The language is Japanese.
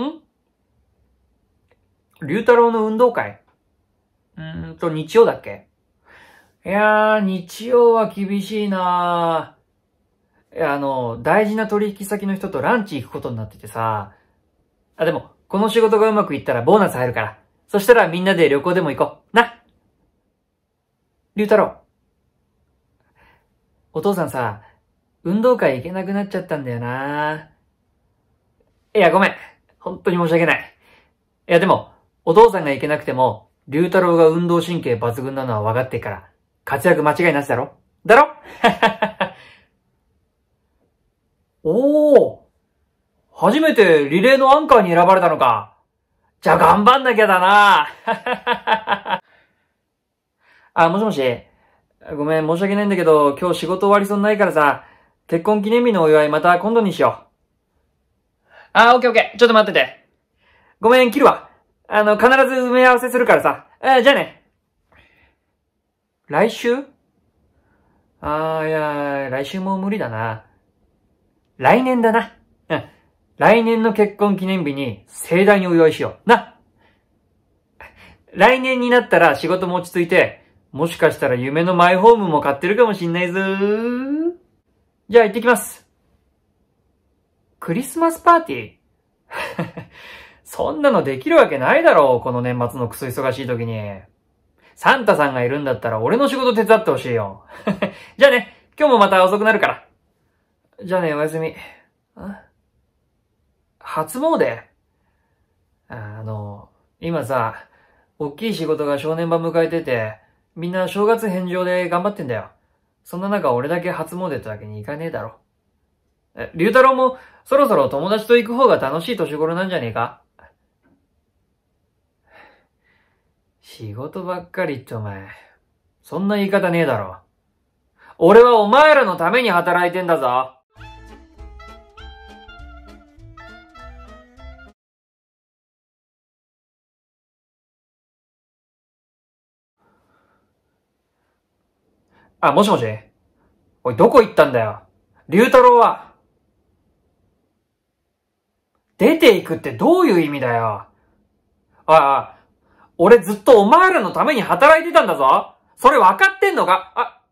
ん龍太郎の運動会うーんと、日曜だっけいやー、日曜は厳しいなー。あの、大事な取引先の人とランチ行くことになっててさ。あ、でも、この仕事がうまくいったらボーナス入るから。そしたらみんなで旅行でも行こう。な龍太郎。お父さんさ、運動会行けなくなっちゃったんだよなー。いや、ごめん。本当に申し訳ない。いやでも、お父さんが行けなくても、龍太郎が運動神経抜群なのは分かってから、活躍間違いなしだろだろ おお初めてリレーのアンカーに選ばれたのか。じゃあ頑張んなきゃだな あ、もしもし。ごめん、申し訳ないんだけど、今日仕事終わりそうにないからさ、結婚記念日のお祝いまた今度にしよう。あ、オッケーオッケー。ちょっと待ってて。ごめん、切るわ。あの、必ず埋め合わせするからさ。え、じゃあね。来週ああ、いや、来週も無理だな。来年だな。うん。来年の結婚記念日に盛大にお祝いしよう。な来年になったら仕事も落ち着いて、もしかしたら夢のマイホームも買ってるかもしんないぞー。じゃあ行ってきます。クリスマスパーティー そんなのできるわけないだろう、この年末のクソ忙しい時に。サンタさんがいるんだったら俺の仕事手伝ってほしいよ。じゃあね、今日もまた遅くなるから。じゃあね、おやすみ。初詣あの、今さ、おっきい仕事が正念場迎えてて、みんな正月返上で頑張ってんだよ。そんな中俺だけ初詣ってわけにいかねえだろ。え、龍太郎もそろそろ友達と行く方が楽しい年頃なんじゃねえか仕事ばっかりってお前、そんな言い方ねえだろ。俺はお前らのために働いてんだぞあ、もしもしおい、どこ行ったんだよ龍太郎は出ていくってどういう意味だよ。ああ、俺ずっとお前らのために働いてたんだぞ。それ分かってんのかあ、